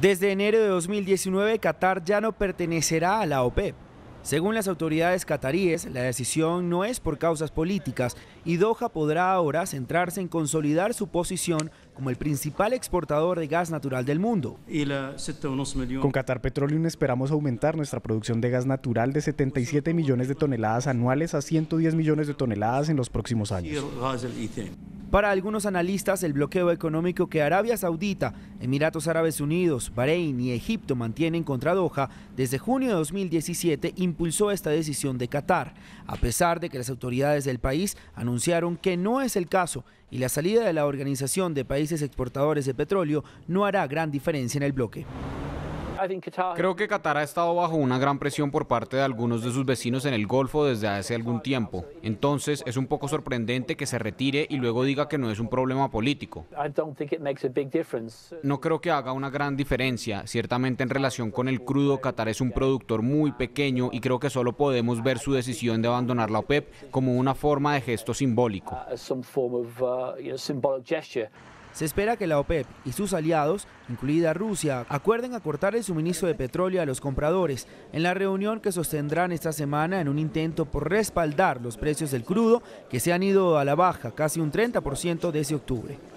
Desde enero de 2019, Qatar ya no pertenecerá a la OPEP. E Según las autoridades cataríes, la decisión no es por causas políticas y Doha podrá ahora centrarse en consolidar su posición como el principal exportador de gas natural del mundo. Con Qatar Petroleum esperamos aumentar nuestra producción de gas natural de 77 millones de toneladas anuales a 110 millones de toneladas en los próximos años. Para algunos analistas, el bloqueo económico que Arabia Saudita, Emiratos Árabes Unidos, Bahrein y Egipto mantienen contra Doha desde junio de 2017 impulsó esta decisión de Qatar, a pesar de que las autoridades del país anunciaron que no es el caso y la salida de la Organización de Países Exportadores de Petróleo no hará gran diferencia en el bloque. Creo que Qatar ha estado bajo una gran presión por parte de algunos de sus vecinos en el Golfo desde hace algún tiempo. Entonces es un poco sorprendente que se retire y luego diga que no es un problema político. No creo que haga una gran diferencia. Ciertamente en relación con el crudo, Qatar es un productor muy pequeño y creo que solo podemos ver su decisión de abandonar la OPEP como una forma de gesto simbólico. Uh, se espera que la OPEP y sus aliados, incluida Rusia, acuerden acortar el suministro de petróleo a los compradores en la reunión que sostendrán esta semana en un intento por respaldar los precios del crudo que se han ido a la baja casi un 30% desde octubre.